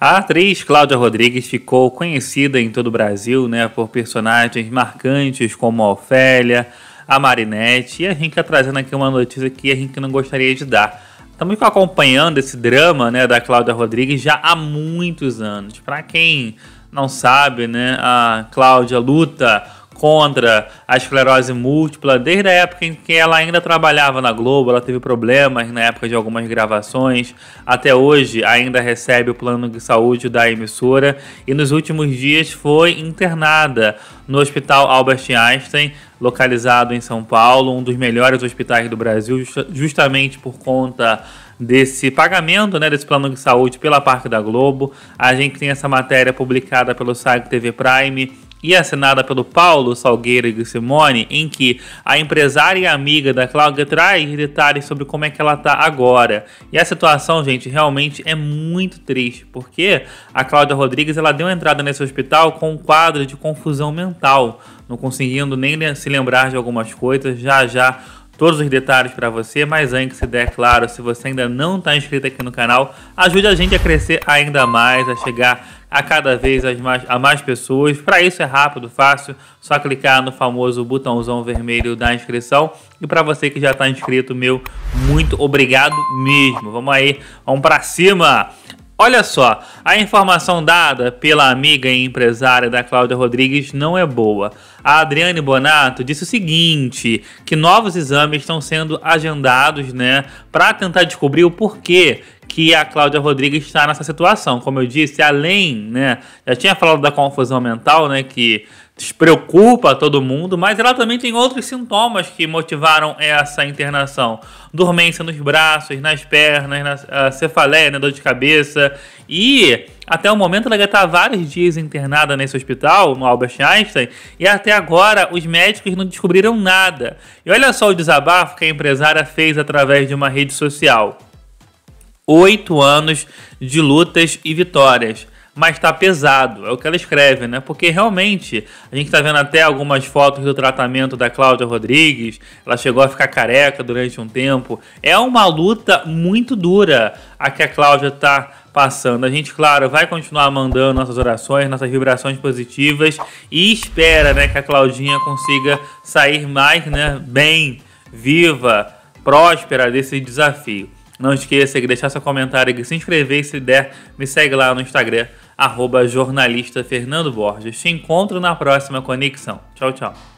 A atriz Cláudia Rodrigues ficou conhecida em todo o Brasil né, por personagens marcantes como a Ofélia, a Marinette, e a gente está trazendo aqui uma notícia que a gente não gostaria de dar. Estamos acompanhando esse drama né, da Cláudia Rodrigues já há muitos anos. Para quem não sabe, né, a Cláudia luta contra a esclerose múltipla desde a época em que ela ainda trabalhava na Globo, ela teve problemas na época de algumas gravações, até hoje ainda recebe o plano de saúde da emissora e nos últimos dias foi internada no Hospital Albert Einstein, localizado em São Paulo, um dos melhores hospitais do Brasil, justamente por conta desse pagamento, né, desse plano de saúde pela parte da Globo. A gente tem essa matéria publicada pelo site TV Prime e assinada pelo Paulo Salgueiro e Simone, em que a empresária e amiga da Cláudia traz detalhes sobre como é que ela tá agora. E a situação, gente, realmente é muito triste, porque a Cláudia Rodrigues ela deu entrada nesse hospital com um quadro de confusão mental, não conseguindo nem se lembrar de algumas coisas, já já todos os detalhes para você, mas antes se der claro, se você ainda não está inscrito aqui no canal, ajude a gente a crescer ainda mais, a chegar a cada vez a mais, a mais pessoas. Para isso é rápido, fácil, só clicar no famoso botãozão vermelho da inscrição. E para você que já está inscrito, meu, muito obrigado mesmo. Vamos aí, vamos para cima! Olha só, a informação dada pela amiga e empresária da Cláudia Rodrigues não é boa. A Adriane Bonato disse o seguinte, que novos exames estão sendo agendados, né, para tentar descobrir o porquê que a Cláudia Rodrigues está nessa situação. Como eu disse, além, né, já tinha falado da confusão mental, né, que despreocupa todo mundo, mas ela também tem outros sintomas que motivaram essa internação. Dormência nos braços, nas pernas, na cefaleia, né, dor de cabeça. E até o momento ela já está vários dias internada nesse hospital, no Albert Einstein, e até agora os médicos não descobriram nada. E olha só o desabafo que a empresária fez através de uma rede social oito anos de lutas e vitórias. Mas tá pesado, é o que ela escreve, né? Porque realmente a gente tá vendo até algumas fotos do tratamento da Cláudia Rodrigues, ela chegou a ficar careca durante um tempo. É uma luta muito dura a que a Cláudia tá passando. A gente, claro, vai continuar mandando nossas orações, nossas vibrações positivas e espera, né, que a Claudinha consiga sair mais, né, bem, viva, próspera desse desafio. Não esqueça de deixar seu comentário e de se inscrever e se der, me segue lá no Instagram, jornalistafernandoborges. Te encontro na próxima conexão. Tchau, tchau.